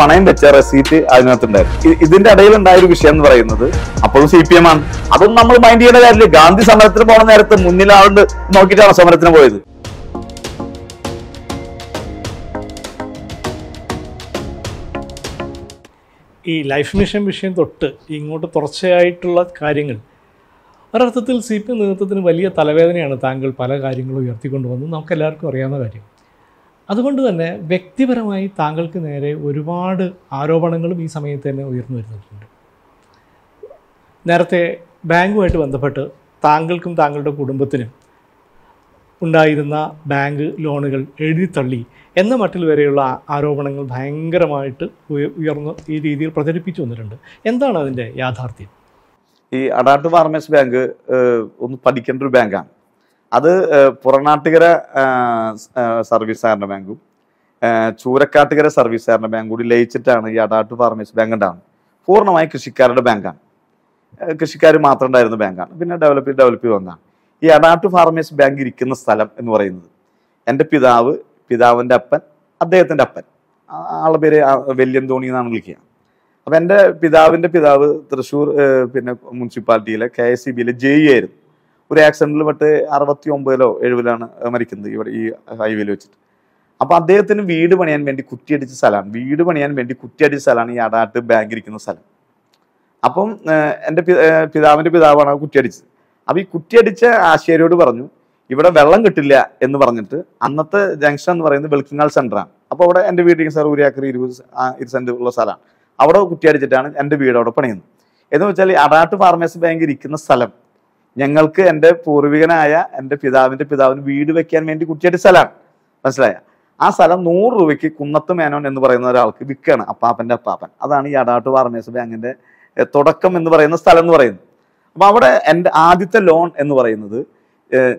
പണയം വെച്ച റെസീറ്റ് അതിനകത്തുണ്ടായിരുന്നു ഇതിന്റെ ഇടയിൽ ഉണ്ടായ ഒരു വിഷയം എന്ന് പറയുന്നത് അപ്പോഴും സി പി എം ആണ് അതൊന്നും നമ്മൾ മൈൻഡ് ചെയ്യേണ്ട കാര്യമില്ല ഗാന്ധി സമരത്തിന് പോണ നേരത്തെ മുന്നിലാവുണ്ട് നോക്കിയിട്ടാണ് സമരത്തിന് പോയത് ഈ ലൈഫ് മിഷൻ വിഷയം തൊട്ട് ഇങ്ങോട്ട് തുടർച്ചയായിട്ടുള്ള കാര്യങ്ങൾ ഒരർത്ഥത്തിൽ സി പി എം നേതൃത്വത്തിന് വലിയ തലവേദനയാണ് താങ്കൾ പല കാര്യങ്ങളും ഉയർത്തിക്കൊണ്ടുവന്നത് നമുക്ക് എല്ലാവർക്കും അറിയാവുന്ന കാര്യം അതുകൊണ്ട് തന്നെ വ്യക്തിപരമായി താങ്കൾക്ക് നേരെ ഒരുപാട് ആരോപണങ്ങളും ഈ സമയത്ത് തന്നെ ഉയർന്നു വരുന്നിട്ടുണ്ട് നേരത്തെ ബാങ്കുമായിട്ട് ബന്ധപ്പെട്ട് താങ്കൾക്കും താങ്കളുടെ കുടുംബത്തിനും ഉണ്ടായിരുന്ന ബാങ്ക് ലോണുകൾ എഴുതിത്തള്ളി എന്ന മട്ടിൽ വരെയുള്ള ആരോപണങ്ങൾ ഭയങ്കരമായിട്ട് ഉയർന്നു ഈ രീതിയിൽ പ്രചരിപ്പിച്ചു വന്നിട്ടുണ്ട് എന്താണ് അതിൻ്റെ യാഥാർത്ഥ്യം ഈ അഡാട്ട് ഫാർമേഴ്സ് ബാങ്ക് ഒന്ന് പഠിക്കേണ്ട ഒരു ബാങ്കാണ് അത് പുറനാട്ടുകര സർവീസ് ബാങ്കും ചൂരക്കാട്ടുകര സർവീസ് ബാങ്കും കൂടി ലയിച്ചിട്ടാണ് ഈ അടാട്ട് ഫാർമേഴ്സ് ബാങ്ക് ഉണ്ടാകുന്നത് പൂർണ്ണമായി കൃഷിക്കാരുടെ ബാങ്കാണ് കൃഷിക്കാർ മാത്രം ഉണ്ടായിരുന്ന ബാങ്കാണ് പിന്നെ ഡെവലപ്പ് ഡെവലപ്പ് വന്നതാണ് ഈ അടാട്ട് ഫാർമേഴ്സ് ബാങ്ക് ഇരിക്കുന്ന സ്ഥലം എന്ന് പറയുന്നത് എൻ്റെ പിതാവ് പിതാവിൻ്റെ അപ്പൻ അദ്ദേഹത്തിൻ്റെ അപ്പൻ ആളുടെ പേര് വെല്യം ധോണി എന്നാണ് വിളിക്കുക അപ്പം എൻ്റെ പിതാവിൻ്റെ പിതാവ് തൃശ്ശൂർ പിന്നെ മുനിസിപ്പാലിറ്റിയിലെ കെ എസ് സി ബിയിലെ ഇ ആയിരുന്നു ഒരു ആക്സിഡന്റിൽ പെട്ട് അറുപത്തി ഒമ്പതിലോ എഴുപതിലാണ് മരിക്കുന്നത് ഇവിടെ ഈ ഹൈവേയിൽ വെച്ചിട്ട് അപ്പൊ അദ്ദേഹത്തിന് വീട് പണിയാൻ വേണ്ടി കുറ്റിയടിച്ച സ്ഥലമാണ് വീട് പണിയാൻ വേണ്ടി കുറ്റിയടിച്ച സ്ഥലമാണ് ഈ അടാട്ട് ബാങ്ക് ഇരിക്കുന്ന സ്ഥലം അപ്പം എൻ്റെ പിതാവിന്റെ പിതാവാണ് കുറ്റിയടിച്ചത് അപ്പൊ ഈ കുറ്റിയടിച്ച ആശാരിയോട് പറഞ്ഞു ഇവിടെ വെള്ളം കിട്ടില്ല എന്ന് പറഞ്ഞിട്ട് അന്നത്തെ ജംഗ്ഷൻ എന്ന് പറയുന്നത് വെളുക്കിങ്ങാൾ സെൻ്ററാണ് അപ്പോൾ അവിടെ എൻ്റെ വീട്ടിൽ സാർ ഒരു ഏക്കർ ഇരുപത് ഇരു സെന്റ് ഉള്ള സ്ഥലമാണ് അവിടെ കുറ്റിയടിച്ചിട്ടാണ് എൻ്റെ വീട് അവിടെ പണിയുന്നത് എന്ന് വെച്ചാൽ ഈ അടാട്ട് ഫാർമേഴ്സ് ബാങ്ക് ഇരിക്കുന്ന സ്ഥലം ഞങ്ങൾക്ക് എൻ്റെ പൂർവികനായ എൻ്റെ പിതാവിൻ്റെ പിതാവിന് വീട് വെക്കാൻ വേണ്ടി കുട്ടിയായിട്ട് സ്ഥലമാണ് മനസ്സിലായ ആ സ്ഥലം നൂറ് രൂപയ്ക്ക് കുന്നത്ത് മേനോൻ എന്ന് പറയുന്ന ഒരാൾക്ക് വിൽക്കുകയാണ് അപ്പാപ്പൻ്റെ അപ്പാപ്പൻ അതാണ് ഈ അടാട്ട് പാർമേസ് ബാങ്കിൻ്റെ തുടക്കം എന്ന് പറയുന്ന സ്ഥലം എന്ന് പറയുന്നത് അപ്പം അവിടെ എൻ്റെ ആദ്യത്തെ ലോൺ എന്ന് പറയുന്നത്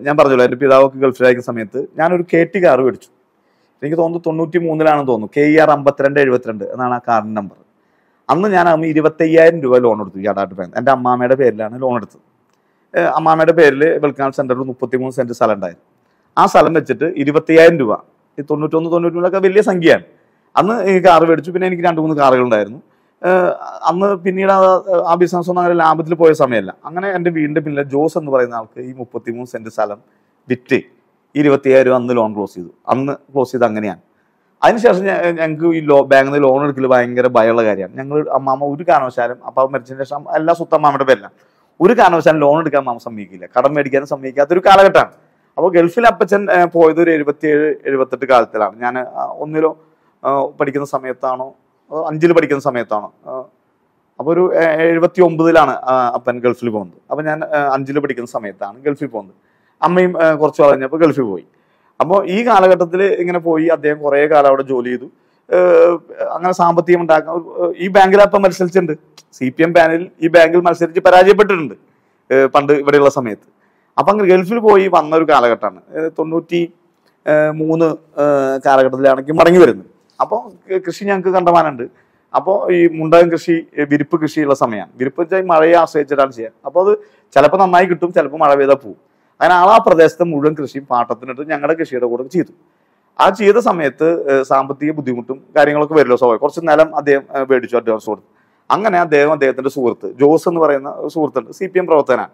ഞാൻ പറഞ്ഞല്ലോ എൻ്റെ പിതാവൊക്കെ ഗൾഫിലായിരിക്കുന്ന സമയത്ത് ഞാനൊരു കെ ടി കാർ മേടിച്ചു എനിക്ക് തോന്നുന്നു തൊണ്ണൂറ്റി മൂന്നിലാണെന്ന് തോന്നുന്നു കെ ഇ ആർ അമ്പത്തിരണ്ട് എഴുപത്തിരണ്ട് എന്നാണ് ആ കാറിൻ്റെ നമ്പർ അന്ന് ഞാൻ അമ്മ ഇരുപത്തയ്യായിരം രൂപ ലോൺ എടുത്തു ഈ അടാട്ട് ബാങ്ക് എൻ്റെ അമ്മാമ്മയുടെ പേരിലാണ് ലോൺ എടുത്തത് അമ്മാമ്മയുടെ പേരിൽ വെൽക്കം സെന്ററിൽ മൂന്ന് സെന്റ് സ്ഥലം ഉണ്ടായിരുന്നു ആ സ്ഥലം വെച്ചിട്ട് ഇരുപത്തിയായിരം രൂപ ഈ തൊണ്ണൂറ്റൊന്ന് മൂന്നൊക്കെ വലിയ സംഖ്യയാണ് അന്ന് ഈ കാറ് മേടിച്ചു പിന്നെ എനിക്ക് രണ്ട് മൂന്ന് കാറുകളുണ്ടായിരുന്നു അന്ന് പിന്നീട് ആ ബിസിനസ് ഒന്നും അങ്ങനെ ലാഭത്തിൽ പോയ സമയമല്ല അങ്ങനെ എൻ്റെ വീടിൻ്റെ പിന്നിലെ ജോസ് എന്ന് പറയുന്ന ആൾക്ക് ഈ മൂന്ന് സെന്റ് സ്ഥലം വിറ്റ് ഇരുപത്തിയായിരം അന്ന് ലോൺ ക്ലോസ് ചെയ്തു അന്ന് ക്ലോസ് ചെയ്ത് അങ്ങനെയാണ് അതിനുശേഷം ഞങ്ങൾക്ക് ഈ ലോ ബാങ്കിൽ നിന്ന് ലോൺ എടുക്കൽ ഭയങ്കര ഭയമുള്ള കാര്യമാണ് ഞങ്ങൾ അമ്മാമ്മ ഒരു കാരണവശാലും അപ്പം മരിച്ചതിന് ശേഷം എല്ലാ സ്വത്തം അമ്മയുടെ പേരിലാണ് ഒരു കാരണവശാലും ലോൺ എടുക്കാൻ മാമ സമ്മതിക്കില്ല കടം മേടിക്കാനും സമ്മതിക്കാത്ത ഒരു കാലഘട്ടമാണ് അപ്പോൾ ഗൾഫിൽ അപ്പച്ചൻ പോയത് ഒരു എഴുപത്തിയേഴ് എഴുപത്തെട്ട് കാലത്തിലാണ് ഞാൻ ഒന്നിലോ പഠിക്കുന്ന സമയത്താണോ അഞ്ചിൽ പഠിക്കുന്ന സമയത്താണോ അപ്പോൾ ഒരു എഴുപത്തി ഒമ്പതിലാണ് അപ്പൻ ഗൾഫിൽ പോകുന്നത് അപ്പം ഞാൻ അഞ്ചിൽ പഠിക്കുന്ന സമയത്താണ് ഗൾഫിൽ പോകുന്നത് അമ്മയും കുറച്ച് കഴിഞ്ഞപ്പോൾ ഗൾഫിൽ പോയി അപ്പോൾ ഈ കാലഘട്ടത്തിൽ ഇങ്ങനെ പോയി അദ്ദേഹം കുറേ കാലം അവിടെ ജോലി ചെയ്തു അങ്ങനെ സാമ്പത്തികം ഉണ്ടാക്കാം ഈ ബാങ്കിൽ അപ്പം മത്സരിച്ചിട്ടുണ്ട് സി പി എം പാനലിൽ ഈ ബാങ്കിൽ മത്സരിച്ച് പരാജയപ്പെട്ടിട്ടുണ്ട് പണ്ട് ഇവിടെയുള്ള സമയത്ത് അപ്പം അങ്ങനെ ഗൾഫിൽ പോയി വന്ന ഒരു കാലഘട്ടമാണ് തൊണ്ണൂറ്റി മൂന്ന് കാലഘട്ടത്തിലാണെങ്കിൽ മടങ്ങി വരുന്നത് അപ്പോൾ കൃഷി ഞങ്ങൾക്ക് കണ്ടമാനുണ്ട് അപ്പോൾ ഈ മുണ്ടകം കൃഷി വിരിപ്പ് കൃഷിയുള്ള സമയമാണ് വിരിപ്പ് വെച്ചാൽ മഴയെ ആശ്രയിച്ചിട്ടാണ് ചെയ്യുക അപ്പോൾ അത് ചിലപ്പോൾ നന്നായി കിട്ടും ചിലപ്പോൾ മഴ പെയ്താൽ പോവും അങ്ങനെ ആ പ്രദേശത്തെ മുഴുവൻ കൃഷിയും പാട്ടത്തിനിട്ട് ഞങ്ങളുടെ കൃഷിയുടെ കൂടെ ചെയ്തു ആ ചെയ്ത സമയത്ത് സാമ്പത്തിക ബുദ്ധിമുട്ടും കാര്യങ്ങളൊക്കെ വരുമല്ലോ സ്വാഭാവികം കുറച്ച് നിലം അദ്ദേഹം മേടിച്ചു അഡ്വാൻസ് കൊടുത്തു അങ്ങനെ അദ്ദേഹം അദ്ദേഹത്തിന്റെ സുഹൃത്ത് ജോസ് എന്ന് പറയുന്ന സുഹൃത്തുണ്ട് സി പി എം പ്രവർത്തകനാണ്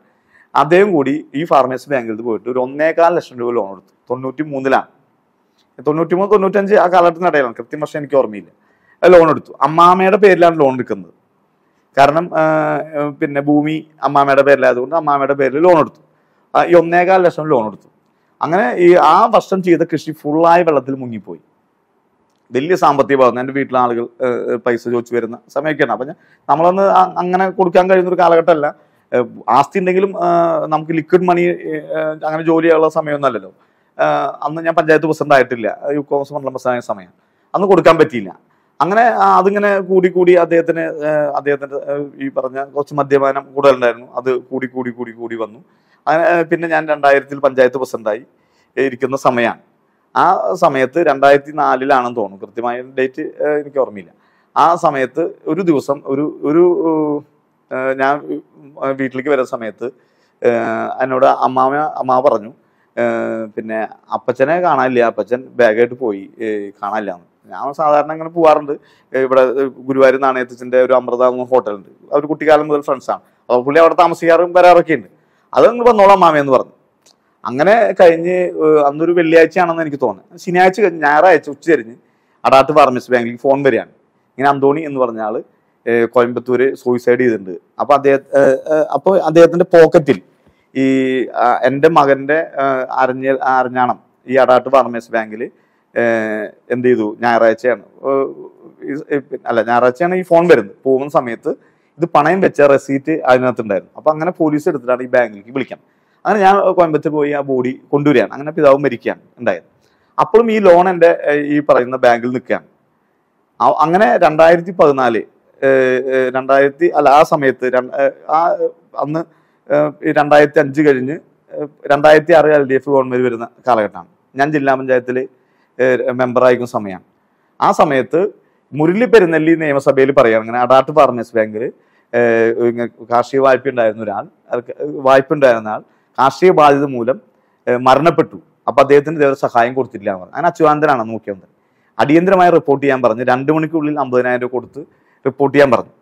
അദ്ദേഹം കൂടി ഈ ഫാർമേഴ്സ് ബാങ്കിൽ പോയിട്ട് ഒരു ഒന്നേകാൽ ലക്ഷം രൂപ ലോൺ എടുത്തു തൊണ്ണൂറ്റി മൂന്നിലാണ് തൊണ്ണൂറ്റി മൂന്ന് അഞ്ച് ആ ഇടയിലാണ് കൃത്യം പക്ഷേ എനിക്ക് ഓർമ്മയില്ല ലോൺ എടുത്തു അമ്മാമ്മയുടെ പേരിലാണ് ലോൺ എടുക്കുന്നത് കാരണം പിന്നെ ഭൂമി അമ്മാമ്മയുടെ പേരിലായതുകൊണ്ട് അമ്മാമ്മയുടെ പേരിൽ ലോൺ എടുത്തു ഈ ഒന്നേകാൽ ലക്ഷം ലോൺ എടുത്തു അങ്ങനെ ഈ ആ വർഷം ചെയ്ത കൃഷി ഫുള്ളായി വെള്ളത്തിൽ മുങ്ങിപ്പോയി വലിയ സാമ്പത്തിക ഭാഗം എൻ്റെ വീട്ടിലെ ആളുകൾ പൈസ ചോദിച്ചു വരുന്ന സമയമൊക്കെയാണ് അപ്പം നമ്മളന്ന് അങ്ങനെ കൊടുക്കാൻ കഴിയുന്ന ഒരു കാലഘട്ടമല്ല ആസ്തി ഉണ്ടെങ്കിലും നമുക്ക് ലിക്വിഡ് മണി അങ്ങനെ ജോലി ചെയ്യാനുള്ള സമയമൊന്നുമല്ലല്ലോ അന്ന് ഞാൻ പഞ്ചായത്ത് പ്രസിഡന്റ് ആയിട്ടില്ല യു മണ്ഡലം പ്രസിഡന്റ് സമയം അന്ന് കൊടുക്കാൻ പറ്റിയില്ല അങ്ങനെ അതിങ്ങനെ കൂടി കൂടി അദ്ദേഹത്തിന് അദ്ദേഹത്തിൻ്റെ ഈ പറഞ്ഞ കുറച്ച് മദ്യപാനം കൂടുതലുണ്ടായിരുന്നു അത് കൂടി കൂടി കൂടി കൂടി വന്നു പിന്നെ ഞാൻ രണ്ടായിരത്തിൽ പഞ്ചായത്ത് പ്രസിഡന്റായി ഇരിക്കുന്ന സമയമാണ് ആ സമയത്ത് രണ്ടായിരത്തി നാലിലാണെന്ന് തോന്നുന്നു കൃത്യമായ ഡേറ്റ് എനിക്ക് ഓർമ്മയില്ല ആ സമയത്ത് ഒരു ദിവസം ഒരു ഒരു ഞാൻ വീട്ടിലേക്ക് വരുന്ന സമയത്ത് എന്നോട് അമ്മാമ അമ്മ പറഞ്ഞു പിന്നെ അപ്പച്ചനെ കാണാനില്ല അപ്പച്ചൻ ബാഗായിട്ട് പോയി കാണാനില്ല എന്ന് ഞാൻ സാധാരണ അങ്ങനെ പോവാറുണ്ട് ഇവിടെ ഗുരുവായൂർ നാണയത്തിൻ്റെ ഒരു അമൃത ഹോട്ടലുണ്ട് അവർ കുട്ടിക്കാലം മുതൽ ഫ്രണ്ട്സാണ് അപ്പോൾ പുള്ളി അവിടെ താമസിക്കാറും വരാറൊക്കെ ഉണ്ട് അതങ്ങ് വന്നോളാം മാമയെന്ന് പറഞ്ഞു അങ്ങനെ കഴിഞ്ഞ് അന്നൊരു വെള്ളിയാഴ്ചയാണെന്ന് എനിക്ക് തോന്നുന്നത് ശനിയാഴ്ച കഴിഞ്ഞ് ഞായറാഴ്ച ഉച്ച തിരിഞ്ഞ് അടാട്ട് ഫാർമസി ബാങ്കിൽ ഫോൺ വരികയാണ് ഇങ്ങനെ അന്തോണി എന്ന് പറഞ്ഞ ആള് കോയമ്പത്തൂര് സൂയിസൈഡ് ചെയ്തിട്ടുണ്ട് അപ്പൊ അദ്ദേഹം അപ്പോൾ അദ്ദേഹത്തിന്റെ പോക്കറ്റിൽ ഈ എൻ്റെ മകന്റെ അറിഞ്ഞ അറിഞ്ഞാണം ഈ അടാട്ട് ഫാർമേഴ്സ് ബാങ്കിൽ എന്ത് ചെയ്തു ഞായറാഴ്ചയാണ് അല്ല ഞായറാഴ്ചയാണ് ഈ ഫോൺ വരുന്നത് പോകുന്ന സമയത്ത് ഇത് പണയം വെച്ച റെസീറ്റ് അതിനകത്തുണ്ടായിരുന്നു അപ്പൊ അങ്ങനെ പോലീസ് എടുത്തിട്ടാണ് ഈ ബാങ്കിലേക്ക് വിളിക്കാം അങ്ങനെ ഞാൻ കോയമ്പത്തൂർ പോയി ആ ബോഡി കൊണ്ടുവരികയാണ് അങ്ങനെ പിതാവ് മരിക്കുകയാണ് ഉണ്ടായത് അപ്പോഴും ഈ ലോൺ എൻ്റെ ഈ പറയുന്ന ബാങ്കിൽ നിൽക്കുകയാണ് അങ്ങനെ രണ്ടായിരത്തി പതിനാല് രണ്ടായിരത്തി അല്ല ആ സമയത്ത് ആ അന്ന് രണ്ടായിരത്തി അഞ്ച് കഴിഞ്ഞ് രണ്ടായിരത്തി ആറ് എൽ ഡി എഫ് ഗവൺമെന്റ് വരുന്ന കാലഘട്ടമാണ് ഞാൻ ജില്ലാ പഞ്ചായത്തിൽ മെമ്പറായിരിക്കുന്ന സമയമാണ് ആ സമയത്ത് മുരളി പെരുന്നല്ലി നിയമസഭയിൽ പറയുകയാണ് അങ്ങനെ അഡാട്ട് ഫാർമേഴ്സ് ബാങ്കിൽ കാർഷിക വായ്പ ഉണ്ടായിരുന്ന ഒരാൾ വായ്പ ഉണ്ടായിരുന്ന ആൾ കാർഷിക ബാധ്യത മൂലം മരണപ്പെട്ടു അപ്പോൾ അദ്ദേഹത്തിന് ദേവർ സഹായം കൊടുത്തിട്ടില്ല എന്ന് പറഞ്ഞു അങ്ങനെ അച്യുതാനന്ദനാണ് മുഖ്യമന്ത്രി അടിയന്തരമായി റിപ്പോർട്ട് ചെയ്യാൻ പറഞ്ഞു രണ്ട് മണിക്കുള്ളിൽ അമ്പതിനായിരം രൂപ കൊടുത്ത് റിപ്പോർട്ട് ചെയ്യാൻ പറഞ്ഞു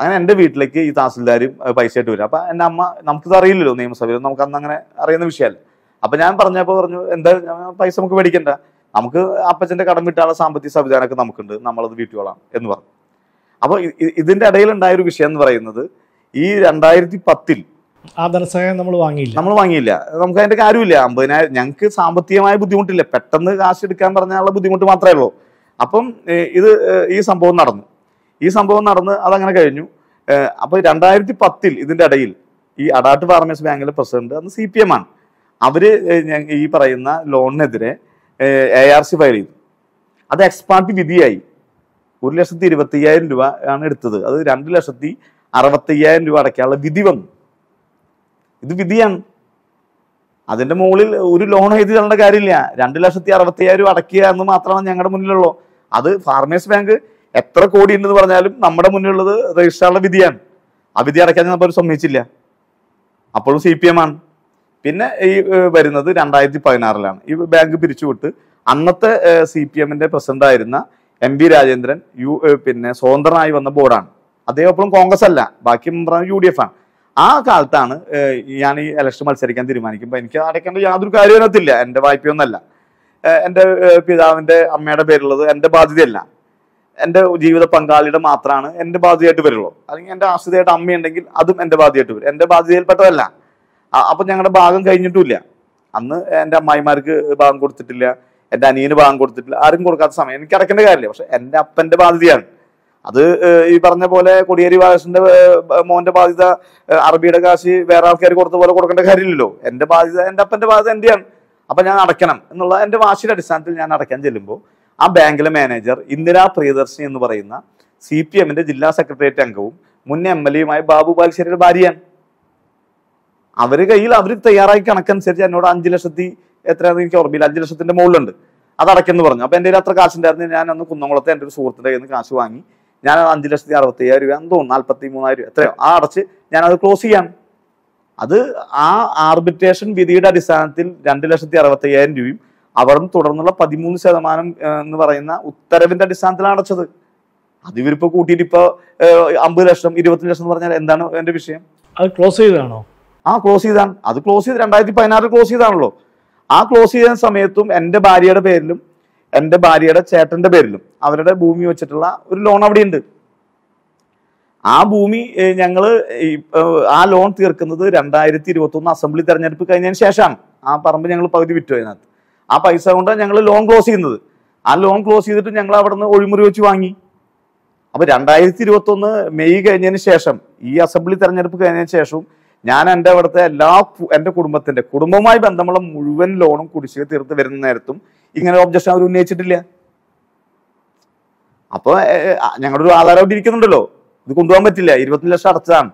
അങ്ങനെ എൻ്റെ വീട്ടിലേക്ക് ഈ തഹസിൽദാരും പൈസ ആയിട്ട് വരും അപ്പം എൻ്റെ അമ്മ നമുക്കിത് അറിയില്ലല്ലോ നിയമസഭയിൽ നമുക്ക് അന്ന് അങ്ങനെ അറിയുന്ന വിഷയമല്ല അപ്പം ഞാൻ പറഞ്ഞപ്പോൾ പറഞ്ഞു എന്താ പൈസ നമുക്ക് മേടിക്കണ്ട നമുക്ക് അപ്പച്ചൻ്റെ കടം വിട്ടാനുള്ള സാമ്പത്തിക സംവിധാനമൊക്കെ നമുക്കുണ്ട് നമ്മളത് വീട്ടുകൊള്ളാം എന്ന് പറഞ്ഞു അപ്പോൾ ഇതിന്റെ ഇടയിൽ ഉണ്ടായ ഒരു വിഷയം എന്ന് പറയുന്നത് ഈ രണ്ടായിരത്തി പത്തിൽ ആ ധനസഹായം നമ്മൾ വാങ്ങിയില്ല നമ്മൾ വാങ്ങിയില്ല നമുക്ക് അതിന്റെ കാര്യമില്ല അമ്പതിനായിരം ഞങ്ങൾക്ക് സാമ്പത്തികമായ ബുദ്ധിമുട്ടില്ല പെട്ടെന്ന് കാശ് എടുക്കാൻ പറഞ്ഞാലുള്ള ബുദ്ധിമുട്ട് മാത്രമേ ഉള്ളൂ അപ്പം ഇത് ഈ സംഭവം നടന്നു ഈ സംഭവം നടന്ന് അതങ്ങനെ കഴിഞ്ഞു അപ്പോൾ രണ്ടായിരത്തി പത്തിൽ ഇതിൻ്റെ ഇടയിൽ ഈ അഡാട്ട് ഫാർമേഴ്സ് ബാങ്കിലെ പ്രസിഡന്റ് അന്ന് സി പി എം ആണ് അവർ ഈ പറയുന്ന ലോണിനെതിരെ എ ആർ സി ഫയൽ ചെയ്തു അത് എക്സ്പാർട്ടി വിധിയായി ഒരു ലക്ഷത്തി ഇരുപത്തി അയ്യായിരം രൂപ ആണ് എടുത്തത് അത് രണ്ട് ലക്ഷത്തി അറുപത്തി അയ്യായിരം രൂപ അടയ്ക്കാനുള്ള വിധി വന്നു ഇത് വിധിയാണ് അതിന്റെ മുകളിൽ ഒരു ലോൺ എഴുതി തള്ളേണ്ട കാര്യമില്ല രണ്ട് ലക്ഷത്തി അറുപത്തി അയ്യായിരം രൂപ അടയ്ക്കുക എന്ന് മാത്രമാണ് ഞങ്ങളുടെ മുന്നിലുള്ളൂ അത് ഫാർമേഴ്സ് ബാങ്ക് എത്ര കോടി ഉണ്ടെന്ന് പറഞ്ഞാലും നമ്മുടെ മുന്നിലുള്ളത് രജിസ്ട്രാറുടെ വിധിയാണ് ആ വിധി അടയ്ക്കാൻ നമ്മൾ സമ്മതിച്ചില്ല അപ്പോഴും സി പി എം ആണ് പിന്നെ ഈ വരുന്നത് രണ്ടായിരത്തി പതിനാറിലാണ് ഈ ബാങ്ക് പിരിച്ചുവിട്ട് അന്നത്തെ സി പി എമ്മിന്റെ പ്രസിഡന്റായിരുന്ന എം വി രാജേന്ദ്രൻ യു പിന്നെ സ്വതന്ത്രനായി വന്ന ബോർഡാണ് അദ്ദേഹം എപ്പോഴും കോൺഗ്രസ് അല്ല ബാക്കി യു ഡി എഫ് ആണ് ആ കാലത്താണ് ഞാൻ ഈ ഇലക്ഷൻ മത്സരിക്കാൻ തീരുമാനിക്കുമ്പോൾ എനിക്ക് അടയ്ക്കേണ്ട യാതൊരു കാര്യത്തില്ല എൻ്റെ വായ്പയൊന്നല്ല എൻ്റെ പിതാവിൻ്റെ അമ്മയുടെ പേരുള്ളത് എൻ്റെ ബാധ്യതയല്ല എൻ്റെ ജീവിത പങ്കാളിയുടെ മാത്രമാണ് എൻ്റെ ബാധ്യതയായിട്ട് വരുള്ളൂ അല്ലെങ്കിൽ എൻ്റെ ആശ്രിതയായിട്ട് അമ്മയുണ്ടെങ്കിൽ അതും എൻ്റെ ബാധ്യതയായിട്ട് വരും എൻ്റെ ബാധ്യതയിൽപ്പെട്ടതല്ല അപ്പം ഞങ്ങളുടെ ഭാഗം കഴിഞ്ഞിട്ടുമില്ല അന്ന് എൻ്റെ അമ്മായിമാർക്ക് ഭാഗം കൊടുത്തിട്ടില്ല എൻ്റെ അനിയന് ഭാഗം കൊടുത്തിട്ടില്ല ആരും കൊടുക്കാത്ത സമയം എനിക്ക് അടക്കേണ്ട കാര്യമില്ല പക്ഷെ എൻ്റെ അപ്പൻ്റെ ബാധ്യതയാണ് അത് ഈ പറഞ്ഞ പോലെ കൊടിയേരി ബാലകൃഷ്ണന്റെ മോന്റെ ബാധ്യത അറബിയുടെ കാശ് വേറെ ആൾക്കാർ കൊടുത്ത പോലെ കൊടുക്കേണ്ട കാര്യമില്ലല്ലോ എൻ്റെ ബാധ്യത എൻ്റെ അപ്പൻ്റെ ബാധ്യത എൻ്റെയാണ് അപ്പൊ ഞാൻ അടയ്ക്കണം എന്നുള്ള എൻ്റെ വാശിയുടെ അടിസ്ഥാനത്തിൽ ഞാൻ അടയ്ക്കാൻ ചെല്ലുമ്പോൾ ആ ബാങ്കിലെ മാനേജർ ഇന്ദിരാ പ്രിയദർശി എന്ന് പറയുന്ന സി പി എമ്മിന്റെ ജില്ലാ സെക്രട്ടേറിയറ്റ് അംഗവും മുൻ എം എൽ എയുമായ ബാബു ബാലശ്ശേരിയുടെ ഭാര്യയാണ് അവര് കയ്യിൽ അവർ തയ്യാറായി കണക്കനുസരിച്ച് എന്നോട് അഞ്ചു ലക്ഷത്തി എത്രയാണെന്ന് എനിക്ക് ഓർമ്മയില്ല അഞ്ച് ലക്ഷത്തിന്റെ മുകളിലുണ്ട് അത് അടയ്ക്കുന്നു പറഞ്ഞു അപ്പൊ എന്റെ കയ്യിൽ അത്ര കാശുണ്ടായിരുന്നു ഞാൻ അന്ന് കുന്നംകുളത്തെ എന്റെ ഒരു സുഹൃത്തിന്റെ കയ്യിൽ നിന്ന് കാശ് വാങ്ങി ഞാൻ അഞ്ച് ലക്ഷത്തി അറുപത്തി രൂപ എന്തോ നാൽപ്പത്തി മൂന്നായിരം രൂപ എത്രയോ ആ അടച്ച് അത് ക്ലോസ് ചെയ്യാണ് അത് ആ ആർബിട്രേഷൻ വിധിയുടെ അടിസ്ഥാനത്തിൽ രണ്ട് ലക്ഷത്തി അറുപത്തി അയ്യായിരം രൂപയും അവിടുന്ന് തുടർന്നുള്ള പതിമൂന്ന് ശതമാനം എന്ന് പറയുന്ന ഉത്തരവിന്റെ അടിസ്ഥാനത്തിലാണ് അടച്ചത് അത് ഇവരിപ്പോ കൂട്ടിയിട്ട് ഇപ്പൊ അമ്പത് ലക്ഷം ഇരുപത്തി ലക്ഷം എന്ന് പറഞ്ഞാൽ എന്താണ് എന്റെ വിഷയം അത് ക്ലോസ് ചെയ്താണോ ആ ക്ലോസ് ചെയ്താണ് അത് ക്ലോസ് ചെയ്ത് രണ്ടായിരത്തി പതിനാറ് ക്ലോസ് ചെയ്താണല്ലോ ആ ക്ലോസ് ചെയ്യുന്ന സമയത്തും എൻ്റെ ഭാര്യയുടെ പേരിലും എൻ്റെ ഭാര്യയുടെ ചേട്ടൻ്റെ പേരിലും അവരുടെ ഭൂമി വെച്ചിട്ടുള്ള ഒരു ലോൺ അവിടെ ഉണ്ട് ആ ഭൂമി ഞങ്ങൾ ആ ലോൺ തീർക്കുന്നത് രണ്ടായിരത്തി ഒന്ന് അസംബ്ലി തെരഞ്ഞെടുപ്പ് കഴിഞ്ഞതിന് ശേഷമാണ് ആ പറമ്പ് ഞങ്ങൾ പകുതി വിറ്റു അതിനകത്ത് ആ പൈസ കൊണ്ടാണ് ഞങ്ങൾ ലോൺ ക്ലോസ് ചെയ്യുന്നത് ആ ലോൺ ക്ലോസ് ചെയ്തിട്ട് ഞങ്ങൾ അവിടെ നിന്ന് ഒഴിമുറി വെച്ച് വാങ്ങി അപ്പൊ രണ്ടായിരത്തി ഒന്ന് മെയ് കഴിഞ്ഞതിന് ശേഷം ഈ അസംബ്ലി തെരഞ്ഞെടുപ്പ് കഴിഞ്ഞതിന് ശേഷവും ഞാൻ എൻ്റെ അവിടുത്തെ എല്ലാ എൻ്റെ കുടുംബത്തിൻ്റെ കുടുംബവുമായി ബന്ധമുള്ള മുഴുവൻ ലോണും കുടിശ്ശിക തീർത്ത് വരുന്ന നേരത്തും ഇങ്ങനെ ഒബ്ജക്ഷൻ അവർ ഉന്നയിച്ചിട്ടില്ല അപ്പോൾ ഞങ്ങളുടെ ഒരു അവിടെ ഇരിക്കുന്നുണ്ടല്ലോ ഇത് കൊണ്ടുപോകാൻ പറ്റില്ല ഇരുപത്തി ലക്ഷം അടച്ചതാണ്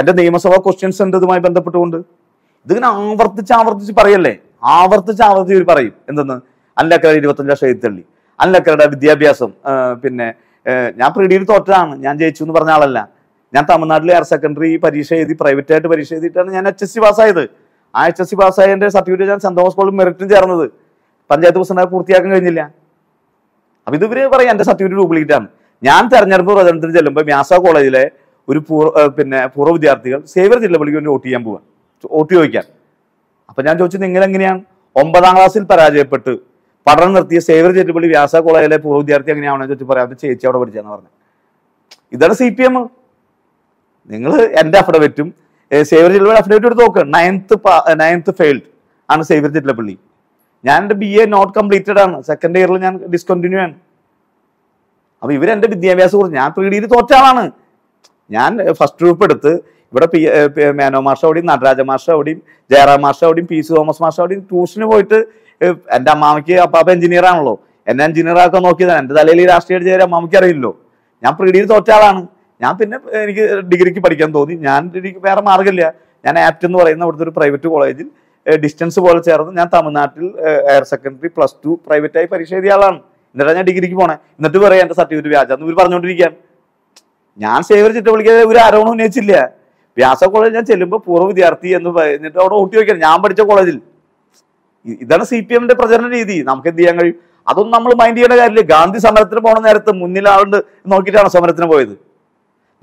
എൻ്റെ നിയമസഭാ ക്വസ്റ്റ്യൻസ് ഉണ്ട് ഇതുമായി ബന്ധപ്പെട്ടുകൊണ്ട് ഇതിങ്ങനെ ആവർത്തിച്ച് ആവർത്തിച്ച് പറയല്ലേ ആവർത്തിച്ച് ആവർത്തിച്ച് ഇവർ പറയും എന്തെന്ന് അല്ലക്കര ഇരുപത്തഞ്ച് ലക്ഷം എഴുത്തള്ളി അല്ലക്കരയുടെ വിദ്യാഭ്യാസം പിന്നെ ഞാൻ പ്രീഡിയിൽ തോറ്റതാണ് ഞാൻ ജയിച്ചു എന്ന് പറഞ്ഞ ആളല്ല ഞാൻ തമിഴ്നാട്ടിൽ ഹയർ സെക്കൻഡറി പരീക്ഷ എഴുതി പ്രൈവറ്റ് ആയിട്ട് പരീക്ഷ എഴുതിയിട്ടാണ് ഞാൻ എച്ച് എസ് സി പാസ്സായത് ആ എച്ച് എസ് സി പാസ്സായതിന്റെ സർട്ടിഫിക്കറ്റ് ഞാൻ സന്തോഷ് സ്കൂളിൽ മെറിറ്റും ചേർന്നത് പഞ്ചായത്ത് പ്രസിഡന്റ് പൂർത്തിയാക്കാൻ കഴിഞ്ഞില്ല അപ്പൊ ഇതിവര് പറയാം എന്റെ സർട്ടിഫിക്കറ്റ് ഡ്യൂപ്ലിക്കേറ്റ് ആണ് ഞാൻ തെരഞ്ഞെടുപ്പ് പ്രചരണത്തിന് ചെല്ലുമ്പോൾ മ്യാസ കോളേജിലെ ഒരു പിന്നെ പൂർവ്വ വിദ്യാർത്ഥികൾ സേവർ ജില്ല വിളിക്ക് വേണ്ടി വോട്ട് ചെയ്യാൻ പോവാൻ വോട്ട് ചോദിക്കാൻ അപ്പൊ ഞാൻ ചോദിച്ചു നിങ്ങൾ എങ്ങനെയാണ് ഒമ്പതാം ക്ലാസ്സിൽ പരാജയപ്പെട്ട് പഠനം നിർത്തിയ സേവ്യർ ചെറ്റുപള്ളി വ്യാസ കോളേജിലെ പൂർവ്വ വിദ്യാർത്ഥി എങ്ങനെയാണെന്ന് ചോദിച്ചു പറയാം ചേച്ചി അവിടെ പഠിച്ചാന്ന് പറഞ്ഞു ഇതാണ് സി പി എം നിങ്ങൾ എൻ്റെ അഫിഡവിറ്റും സേവർ ചില്ലപ്പള്ളി അഫിഡവിറ്റ് എടുത്ത് നോക്കുക നയൻത്ത് നയൻത്ത് ഫെയിൽഡ് ആണ് സേവർ പുള്ളി ഞാൻ എൻ്റെ ബി എ നോട്ട് കംപ്ലീറ്റഡ് ആണ് സെക്കൻഡ് ഇയറിൽ ഞാൻ ഡിസ്കണ്ടിന്യൂ ആണ് അപ്പോൾ ഇവരെൻ്റെ വിദ്യാഭ്യാസം കുറിച്ച് ഞാൻ പ്രീ ഡിഗ്രി ഞാൻ ഫസ്റ്റ് ഗ്രൂപ്പ് എടുത്ത് ഇവിടെ പി മേനോ മാഷ അവിടെയും നടരാജ മാഷ അവിടെയും ജയറാം മാഷ അവിടെയും പി സി തോമസ് മാഷ അവിടെയും ട്യൂഷന് പോയിട്ട് എൻ്റെ അമ്മാമയ്ക്ക് അപ്പാപ്പ എഞ്ചിനീയർ ആണല്ലോ എന്നെ എഞ്ചിനീയർ ആക്കാൻ നോക്കിയതാണ് എൻ്റെ തലയിൽ രാഷ്ട്രീയ ചെയ്ത അമ്മാമയ്ക്ക് അറിയില്ലല്ലോ ഞാൻ പ്രീ ഡിഗ്രി ഞാൻ പിന്നെ എനിക്ക് ഡിഗ്രിക്ക് പഠിക്കാൻ തോന്നി ഞാൻ എനിക്ക് വേറെ മാർഗ്ഗമില്ല ഞാൻ ആപ്റ്റ് എന്ന് പറയുന്ന അവിടുത്തെ ഒരു പ്രൈവറ്റ് കോളേജിൽ ഡിസ്റ്റൻസ് പോലെ ചേർന്ന് ഞാൻ തമിഴ്നാട്ടിൽ ഹയർ സെക്കൻഡറി പ്ലസ് ടു പ്രൈവറ്റായി പരീക്ഷ എഴുതിയ ആളാണ് എന്നിട്ടാണ് ഞാൻ ഡിഗ്രിക്ക് പോണേ എന്നിട്ട് പറയാം എൻ്റെ സർട്ടിഫിക്കറ്റ് വ്യാജം ഇവർ പറഞ്ഞുകൊണ്ടിരിക്കുകയാണ് ഞാൻ സേവർ ചിറ്റ വിളിക്കാതെ ഒരു ആരോപണം ഉന്നയിച്ചില്ല വ്യാസ കോളേജ് ഞാൻ ചെല്ലുമ്പോൾ പൂർവ്വ വിദ്യാർത്ഥി എന്ന് പറഞ്ഞിട്ട് അവിടെ ഊട്ടി വയ്ക്കണം ഞാൻ പഠിച്ച കോളേജിൽ ഇതാണ് സി പി എമ്മിന്റെ പ്രചരണ രീതി നമുക്ക് എന്ത് ചെയ്യാൻ കഴിയും അതൊന്നും നമ്മൾ മൈൻഡ് ചെയ്യേണ്ട കാര്യമില്ല ഗാന്ധി സമരത്തിന് പോണ നേരത്ത് മുന്നിലാളുണ്ട് നോക്കിയിട്ടാണ് സമരത്തിന് പോയത്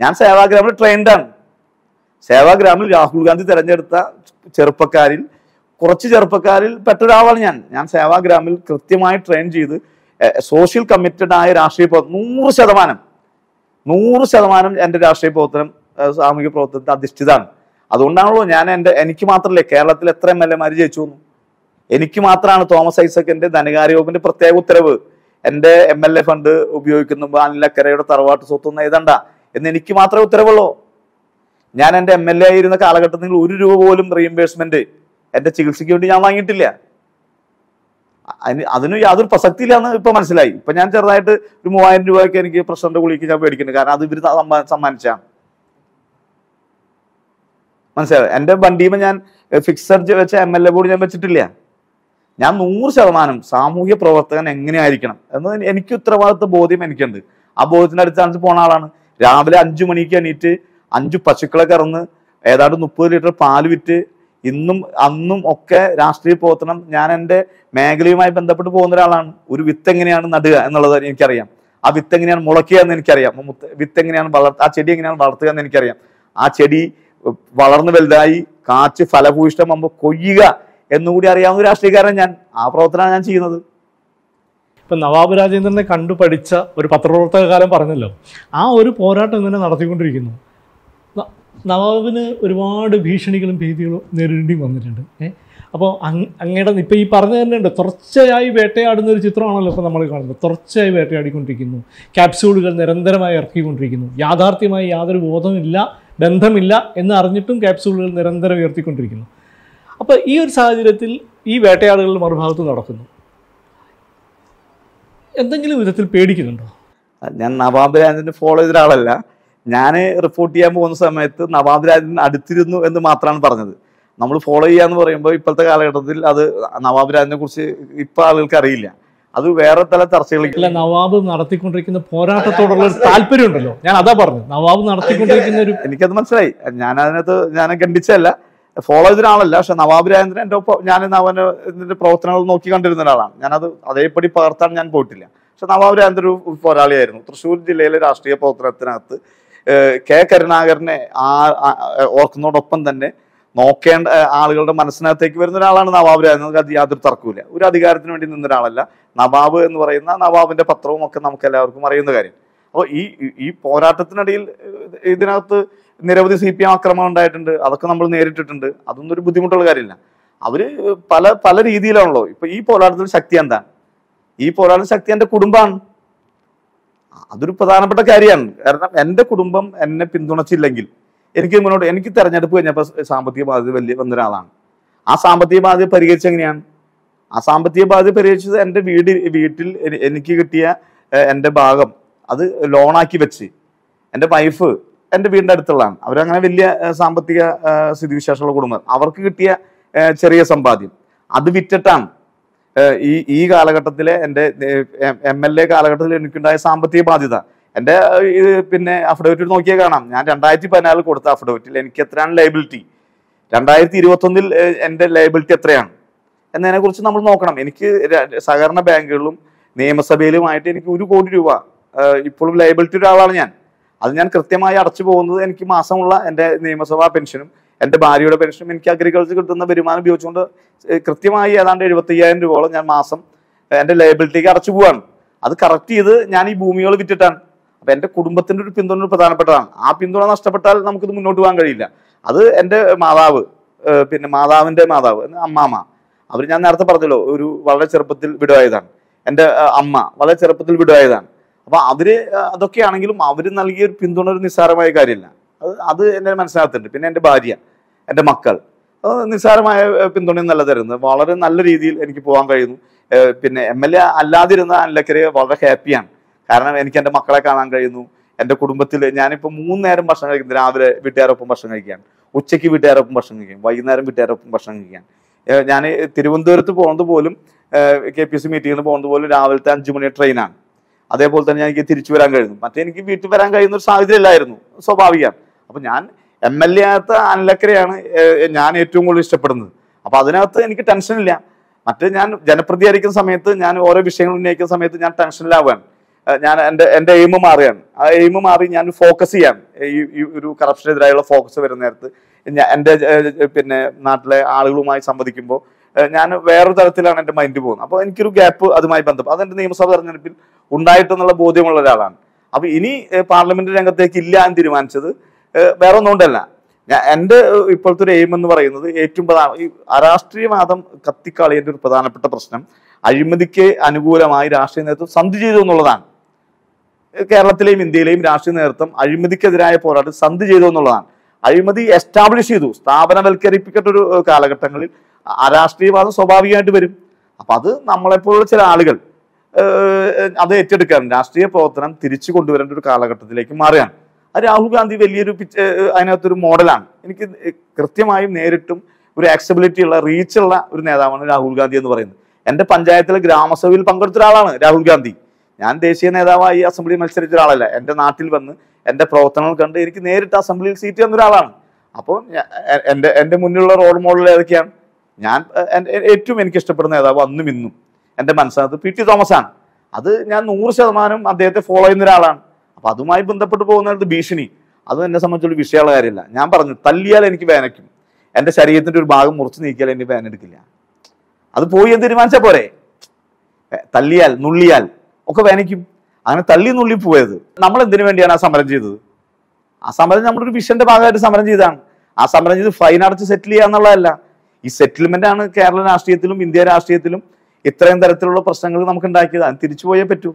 ഞാൻ സേവാഗ്രാമിൽ ട്രെയിൻഡാണ് സേവാഗ്രാമിൽ രാഹുൽ ഗാന്ധി തിരഞ്ഞെടുത്ത ചെറുപ്പക്കാരിൽ കുറച്ച് ചെറുപ്പക്കാരിൽ പെട്ടൊരാളാണ് ഞാൻ ഞാൻ സേവാഗ്രാമിൽ കൃത്യമായി ട്രെയിൻ ചെയ്ത് സോഷ്യൽ കമ്മിറ്റഡ് ആയ രാഷ്ട്രീയ പ്രവർത്തനം നൂറ് ശതമാനം നൂറ് ശതമാനം എൻ്റെ രാഷ്ട്രീയ പ്രവർത്തനം സാമൂഹിക പ്രവർത്തനത്തിൽ അധിഷ്ഠിതമാണ് അതുകൊണ്ടാണല്ലോ ഞാൻ എൻ്റെ എനിക്ക് മാത്രമല്ലേ കേരളത്തിൽ എത്ര എം എൽ എമാർ ജയിച്ചു വന്നു എനിക്ക് മാത്രമാണ് തോമസ് ഐസക്കിന്റെ ധനകാര്യ വകുപ്പിന്റെ പ്രത്യേക ഉത്തരവ് എൻ്റെ എം എൽ എ ഫണ്ട് ഉപയോഗിക്കുമ്പോൾ അനിലക്കരയുടെ തറവാട്ട് സ്വത്തൊന്നും എഴുതണ്ട എന്ന് എനിക്ക് മാത്രമേ ഉത്തരവുള്ളൂ ഞാൻ എൻ്റെ എം എൽ എ ആയിരുന്ന കാലഘട്ടത്തിൽ ഒരു രൂപ പോലും റീഇംബേഴ്സ്മെന്റ് എൻ്റെ ചികിത്സയ്ക്ക് വേണ്ടി ഞാൻ വാങ്ങിയിട്ടില്ല അതിന് അതിന് യാതൊരു ഇല്ലാന്ന് ഇപ്പൊ മനസ്സിലായി ഇപ്പൊ ഞാൻ ചെറുതായിട്ട് ഒരു മൂവായിരം രൂപയൊക്കെ എനിക്ക് പ്രസിഡന്റ് ഗുളിക്ക് ഞാൻ മേടിക്കുന്നുണ്ട് കാരണം അത് ഇവര് സമ്മാനിച്ചാണ് മനസ്സിലായോ എന്റെ വണ്ടിയുമ്പോ ഞാൻ ഫിക്സഡ് വെച്ച എം എൽ എ ബോർഡ് ഞാൻ വെച്ചിട്ടില്ല ഞാൻ നൂറ് ശതമാനം സാമൂഹ്യ പ്രവർത്തകൻ എങ്ങനെയായിരിക്കണം എന്നതിന് എനിക്ക് ഉത്തരവാദിത്വ ബോധ്യം എനിക്കുണ്ട് ആ ബോധ്യത്തിന്റെ അടിസ്ഥാനത്തിൽ പോണ ആളാണ് രാവിലെ അഞ്ചു മണിക്ക് എണീറ്റ് അഞ്ചു പശുക്കളെ കറന്ന് ഏതാണ്ട് മുപ്പത് ലിറ്റർ പാൽ വിറ്റ് ഇന്നും അന്നും ഒക്കെ രാഷ്ട്രീയ പ്രവർത്തനം ഞാൻ എൻ്റെ മേഖലയുമായി ബന്ധപ്പെട്ട് പോകുന്ന ഒരാളാണ് ഒരു വിത്ത് എങ്ങനെയാണ് നടുക എന്നുള്ളത് എനിക്കറിയാം ആ വിത്ത് എങ്ങനെയാണ് മുളയ്ക്കുക എന്ന് എനിക്കറിയാം വിത്ത് എങ്ങനെയാണ് വളർ ആ ചെടി എങ്ങനെയാണ് വളർത്തുക എന്ന് എനിക്കറിയാം ആ ചെടി വളർന്നു വലുതായി കാച്ച് ഫലഭൂഷ്ടമാകുമ്പോൾ കൊയ്യുക എന്നുകൂടി അറിയാവുന്ന രാഷ്ട്രീയക്കാരൻ ഞാൻ ആ പ്രവർത്തനമാണ് ഞാൻ ചെയ്യുന്നത് ഇപ്പം നവാബ് രാജേന്ദ്രനെ കണ്ടു പഠിച്ച ഒരു പത്രപ്രവർത്തക കാലം പറഞ്ഞല്ലോ ആ ഒരു പോരാട്ടം ഇങ്ങനെ നടത്തിക്കൊണ്ടിരിക്കുന്നു നവാബിന് ഒരുപാട് ഭീഷണികളും ഭീതികളും നേരിടേണ്ടി വന്നിട്ടുണ്ട് അപ്പോൾ അങ്ങയുടെ ഇപ്പം ഈ പറഞ്ഞു തന്നെയുണ്ട് തുടർച്ചയായി വേട്ടയാടുന്ന ഒരു ചിത്രമാണല്ലോ ഇപ്പോൾ നമ്മൾ കാണുന്നത് തുടർച്ചയായി വേട്ടയാടിക്കൊണ്ടിരിക്കുന്നു ക്യാപ്സ്യൂളുകൾ നിരന്തരമായി ഇറക്കിക്കൊണ്ടിരിക്കുന്നു യാഥാർത്ഥ്യമായി യാതൊരു ബോധമില്ല ബന്ധമില്ല എന്ന് അറിഞ്ഞിട്ടും ക്യാപ്സ്യൂളുകൾ നിരന്തരം ഉയർത്തിക്കൊണ്ടിരിക്കുന്നു അപ്പോൾ ഈ ഒരു സാഹചര്യത്തിൽ ഈ വേട്ടയാടുകൾ മറുഭാഗത്ത് നടക്കുന്നു എന്തെങ്കിലും വിധത്തിൽ പേടിക്കുന്നുണ്ടോ ഞാൻ നവാബ് രാജനെ ഫോളോ ചെയ്ത ഒരാളല്ല ഞാൻ റിപ്പോർട്ട് ചെയ്യാൻ പോകുന്ന സമയത്ത് നവാബ് രാജൻ അടുത്തിരുന്നു എന്ന് മാത്രമാണ് പറഞ്ഞത് നമ്മൾ ഫോളോ ചെയ്യാന്ന് പറയുമ്പോൾ ഇപ്പോഴത്തെ കാലഘട്ടത്തിൽ അത് നവാബ് രാജനെ കുറിച്ച് ഇപ്പൊ ആളുകൾക്ക് അറിയില്ല അത് വേറെ തല ചർച്ചകൾ നവാബ് നടത്തിക്കൊണ്ടിരിക്കുന്ന പോരാട്ടത്തോടുള്ള ഒരു താല്പര്യം ഉണ്ടല്ലോ ഞാൻ അതാ പറഞ്ഞു നവാബ് നടത്തിക്കൊണ്ടിരിക്കുന്ന ഒരു എനിക്കത് മനസ്സിലായി ഞാൻ അതിനകത്ത് ഞാൻ ഖണ്ഡിച്ചല്ല ഫോളോ ചെയ്ത ആളല്ല പക്ഷെ നവാബ് രാജേന്ദ്രൻ എൻ്റെ ഞാൻ അവൻ്റെ പ്രവർത്തനങ്ങൾ നോക്കി കണ്ടിരുന്ന ഒരാളാണ് ഞാനത് അതേപടി പകർത്താൻ ഞാൻ പോയിട്ടില്ല പക്ഷെ നവാബ് രാജേന്ദ്രൻ ഒരു പോരാളിയായിരുന്നു തൃശ്ശൂർ ജില്ലയിലെ രാഷ്ട്രീയ പ്രവർത്തനത്തിനകത്ത് കെ കരുണാകരനെ ആ ഓർക്കുന്നതോടൊപ്പം തന്നെ നോക്കേണ്ട ആളുകളുടെ മനസ്സിനകത്തേക്ക് വരുന്ന ഒരാളാണ് നവാബ് രാജേന്ദ്രൻ അത് യാതൊരു തർക്കമില്ല ഒരു അധികാരത്തിന് വേണ്ടി നിന്ന ഒരാളല്ല നവാബ് എന്ന് പറയുന്ന നവാബിന്റെ പത്രവും ഒക്കെ നമുക്ക് എല്ലാവർക്കും അറിയുന്ന കാര്യം അപ്പോൾ ഈ ഈ പോരാട്ടത്തിനിടയിൽ ഇതിനകത്ത് നിരവധി സി പി എം ആക്രമണം ഉണ്ടായിട്ടുണ്ട് അതൊക്കെ നമ്മൾ നേരിട്ടിട്ടുണ്ട് അതൊന്നും ഒരു ബുദ്ധിമുട്ടുള്ള കാര്യമില്ല അവര് പല പല രീതിയിലാണല്ലോ ഇപ്പൊ ഈ പോരാട്ടത്തിൽ ശക്തി എന്താ ഈ പോരാട്ട ശക്തി എന്റെ കുടുംബമാണ് അതൊരു പ്രധാനപ്പെട്ട കാര്യമാണ് കാരണം എന്റെ കുടുംബം എന്നെ പിന്തുണച്ചില്ലെങ്കിൽ എനിക്ക് മുന്നോട്ട് എനിക്ക് തെരഞ്ഞെടുപ്പ് കഴിഞ്ഞപ്പോൾ സാമ്പത്തിക ബാധ്യത വലിയ വന്നൊരാളാണ് ആ സാമ്പത്തിക ബാധ്യത പരിഹരിച്ചത് എങ്ങനെയാണ് ആ സാമ്പത്തിക ബാധ്യത പരിഹരിച്ചത് എൻ്റെ വീട് വീട്ടിൽ എനിക്ക് കിട്ടിയ എൻ്റെ ഭാഗം അത് ലോണാക്കി വെച്ച് എൻ്റെ വൈഫ് എൻ്റെ വീടിൻ്റെ അടുത്തുള്ളതാണ് അവരങ്ങനെ വലിയ സാമ്പത്തിക സ്ഥിതിവിശേഷമുള്ള കുടുംബം അവർക്ക് കിട്ടിയ ചെറിയ സമ്പാദ്യം അത് വിറ്റിട്ടാണ് ഈ ഈ കാലഘട്ടത്തിലെ എൻ്റെ എം എൽ എ കാലഘട്ടത്തിൽ എനിക്കുണ്ടായ സാമ്പത്തിക ബാധ്യത എൻ്റെ ഇത് പിന്നെ അഫിഡവിറ്റിൽ നോക്കിയാൽ കാണാം ഞാൻ രണ്ടായിരത്തി പതിനാലിൽ കൊടുത്ത അഫിഡവിറ്റിൽ എനിക്ക് എത്രയാണ് ലൈബിലിറ്റി രണ്ടായിരത്തി ഇരുപത്തൊന്നിൽ എൻ്റെ ലൈബിലിറ്റി എത്രയാണ് എന്നതിനെക്കുറിച്ച് നമ്മൾ നോക്കണം എനിക്ക് സഹകരണ ബാങ്കുകളിലും നിയമസഭയിലുമായിട്ട് എനിക്ക് ഒരു കോടി രൂപ ഇപ്പോഴും ലൈബിലിറ്റി ഒരാളാണ് ഞാൻ അത് ഞാൻ കൃത്യമായി അടച്ചു പോകുന്നത് എനിക്ക് മാസമുള്ള എൻ്റെ നിയമസഭാ പെൻഷനും എൻ്റെ ഭാര്യയുടെ പെൻഷനും എനിക്ക് അഗ്രികൾച്ചർ കിട്ടുന്ന വരുമാനം ഉപയോഗിച്ചുകൊണ്ട് കൃത്യമായി ഏതാണ്ട് എഴുപത്തയ്യായിരം രൂപയോളം ഞാൻ മാസം എൻ്റെ ലയബിലിറ്റിക്ക് അടച്ചു പോവാണ് അത് കറക്റ്റ് ചെയ്ത് ഞാൻ ഈ ഭൂമിയോട് വിറ്റിട്ടാണ് അപ്പം എൻ്റെ കുടുംബത്തിൻ്റെ ഒരു പിന്തുണ പ്രധാനപ്പെട്ടതാണ് ആ പിന്തുണ നഷ്ടപ്പെട്ടാൽ നമുക്കിത് മുന്നോട്ട് പോകാൻ കഴിയില്ല അത് എൻ്റെ മാതാവ് പിന്നെ മാതാവിൻ്റെ മാതാവ് അമ്മാമ്മ അവർ ഞാൻ നേരത്തെ പറഞ്ഞല്ലോ ഒരു വളരെ ചെറുപ്പത്തിൽ വിടുവായതാണ് എൻ്റെ അമ്മ വളരെ ചെറുപ്പത്തിൽ വിടുവായതാണ് അപ്പൊ അവര് അതൊക്കെയാണെങ്കിലും അവർ നൽകിയ ഒരു പിന്തുണ ഒരു നിസ്സാരമായ കാര്യമല്ല അത് അത് എന്നെ മനസ്സിലാകത്തുണ്ട് പിന്നെ എൻ്റെ ഭാര്യ എൻ്റെ മക്കൾ അത് നിസ്സാരമായ പിന്തുണയൊന്നല്ല തരുന്നത് വളരെ നല്ല രീതിയിൽ എനിക്ക് പോകാൻ കഴിയുന്നു പിന്നെ എം എൽ എ അല്ലാതിരുന്ന അല്ലക്കരെ വളരെ ഹാപ്പിയാണ് കാരണം എനിക്ക് എൻ്റെ മക്കളെ കാണാൻ കഴിയുന്നു എൻ്റെ കുടുംബത്തിൽ ഞാനിപ്പോൾ മൂന്ന് നേരം ഭക്ഷണം കഴിക്കുന്നു രാവിലെ വീട്ടുകാരൊപ്പം ഭക്ഷണം കഴിക്കുകയാണ് ഉച്ചയ്ക്ക് വീട്ടുകാരൊപ്പം ഭക്ഷണം കഴിക്കും വൈകുന്നേരം വീട്ടുകാരൊപ്പം ഭക്ഷണം കഴിക്കാൻ ഞാൻ തിരുവനന്തപുരത്ത് പോകുന്നത് പോലും കെ പി എസ് സി മീറ്റിങ്ങിന് പോകുന്നത് പോലും രാവിലത്തെ അഞ്ചു മണി ട്രെയിനാണ് അതേപോലെ തന്നെ എനിക്ക് തിരിച്ചു വരാൻ കഴിയുന്നു മറ്റേ എനിക്ക് വീട്ടിൽ വരാൻ കഴിയുന്ന ഒരു സാഹചര്യം ഇല്ലായിരുന്നു സ്വാഭാവികമാണ് അപ്പൊ ഞാൻ എം എൽ എ ആകത്ത് അനലക്കരയാണ് ഞാൻ ഏറ്റവും കൂടുതൽ ഇഷ്ടപ്പെടുന്നത് അപ്പൊ അതിനകത്ത് എനിക്ക് ടെൻഷൻ ഇല്ല മറ്റേ ഞാൻ ജനപ്രതിയായിരിക്കുന്ന സമയത്ത് ഞാൻ ഓരോ വിഷയങ്ങൾ ഉന്നയിക്കുന്ന സമയത്ത് ഞാൻ ടെൻഷനിലാവുകയാണ് ഞാൻ എൻ്റെ എന്റെ എയിം മാറുകയാണ് ആ എയിം മാറി ഞാൻ ഫോക്കസ് ചെയ്യാൻ ഈ ഒരു കറപ്ഷനെതിരായുള്ള ഫോക്കസ് വരുന്ന നേരത്ത് എൻ്റെ പിന്നെ നാട്ടിലെ ആളുകളുമായി സംവദിക്കുമ്പോൾ ഞാൻ വേറൊരു തരത്തിലാണ് എൻ്റെ മൈൻഡ് പോകുന്നത് അപ്പോൾ എനിക്കൊരു ഗ്യാപ്പ് അതുമായി ബന്ധം അതെൻ്റെ നിയമസഭാ തെരഞ്ഞെടുപ്പിൽ ഉണ്ടായിട്ടെന്നുള്ള ബോധ്യമുള്ള ഒരാളാണ് അപ്പോൾ ഇനി പാർലമെന്റ് രംഗത്തേക്ക് ഇല്ല എന്ന് തീരുമാനിച്ചത് വേറെ ഒന്നുകൊണ്ടല്ല ഞാൻ എൻ്റെ ഇപ്പോഴത്തെ ഒരു എയിം എന്ന് പറയുന്നത് ഏറ്റവും പ്രധാന ഈ അരാഷ്ട്രീയവാദം കത്തിക്കളിയൻ്റെ ഒരു പ്രധാനപ്പെട്ട പ്രശ്നം അഴിമതിക്ക് അനുകൂലമായി രാഷ്ട്രീയ നേതൃത്വം സന്ധി ചെയ്തു എന്നുള്ളതാണ് കേരളത്തിലെയും ഇന്ത്യയിലെയും രാഷ്ട്രീയ നേതൃത്വം അഴിമതിക്കെതിരായ പോരാട്ടം സന്ധി ചെയ്തു എന്നുള്ളതാണ് അഴിമതി എസ്റ്റാബ്ലിഷ് ചെയ്തു സ്ഥാപനവൽക്കരിപ്പിക്കേണ്ട ഒരു കാലഘട്ടങ്ങളിൽ അരാഷ്ട്രീയവാദം സ്വാഭാവികമായിട്ട് വരും അപ്പം അത് നമ്മളെപ്പോലുള്ള ചില ആളുകൾ അത് ഏറ്റെടുക്കാൻ രാഷ്ട്രീയ പ്രവർത്തനം തിരിച്ചു കൊണ്ടുവരേണ്ട ഒരു കാലഘട്ടത്തിലേക്ക് മാറുകയാണ് അത് രാഹുൽ ഗാന്ധി വലിയൊരു പിച്ച് അതിനകത്തൊരു മോഡലാണ് എനിക്ക് കൃത്യമായും നേരിട്ടും ഒരു ആക്സബിലിറ്റി ഉള്ള റീച്ചുള്ള ഒരു നേതാവാണ് രാഹുൽ ഗാന്ധി എന്ന് പറയുന്നത് എൻ്റെ പഞ്ചായത്തിലെ ഗ്രാമസഭയിൽ പങ്കെടുത്ത ഒരാളാണ് രാഹുൽ ഗാന്ധി ഞാൻ ദേശീയ നേതാവായി അസംബ്ലി മത്സരിച്ച ഒരാളല്ല എൻ്റെ നാട്ടിൽ വന്ന് എൻ്റെ പ്രവർത്തനങ്ങൾ കണ്ട് എനിക്ക് നേരിട്ട് അസംബ്ലിയിൽ സീറ്റ് തന്ന ഒരാളാണ് അപ്പോൾ എൻ്റെ എൻ്റെ മുന്നിലുള്ള റോൾ മോഡൽ ഏതൊക്കെയാണ് ഞാൻ ഏറ്റവും എനിക്ക് ഇഷ്ടപ്പെടുന്ന നേതാവ് അന്നും ഇന്നും എൻ്റെ മനസ്സിനകത്ത് പി ടി തോമസ് ആണ് അത് ഞാൻ നൂറ് ശതമാനം അദ്ദേഹത്തെ ഫോളോ ചെയ്യുന്ന ഒരാളാണ് അപ്പം അതുമായി ബന്ധപ്പെട്ട് പോകുന്നത് ഭീഷണി അത് എന്നെ സംബന്ധിച്ചൊരു വിഷയമുള്ള കാര്യമില്ല ഞാൻ പറഞ്ഞു തല്ലിയാൽ എനിക്ക് വേനയ്ക്കും എൻ്റെ ശരീരത്തിൻ്റെ ഒരു ഭാഗം മുറിച്ച് നീക്കിയാൽ എനിക്ക് വേനെടുക്കില്ല അത് പോയി എന്ന് തീരുമാനിച്ചാൽ പോരെ തല്ലിയാൽ നുള്ളിയാൽ ഒക്കെ വേനയ്ക്കും അങ്ങനെ തള്ളി നുള്ളി പോയത് നമ്മൾ എന്തിനു വേണ്ടിയാണ് ആ സമരം ചെയ്തത് ആ സമരം നമ്മുടെ ഒരു വിഷന്റെ ഭാഗമായിട്ട് സമരം ചെയ്താണ് ആ സമരം ചെയ്ത് ഫൈൻ അടച്ച് സെറ്റിൽ ചെയ്യുക എന്നുള്ളതല്ല ഈ സെറ്റിൽമെന്റ് ആണ് കേരള രാഷ്ട്രീയത്തിലും ഇന്ത്യ രാഷ്ട്രീയത്തിലും ഇത്രയും തരത്തിലുള്ള പ്രശ്നങ്ങൾ നമുക്ക് ഉണ്ടാക്കിയത് അത് പോയേ പറ്റൂ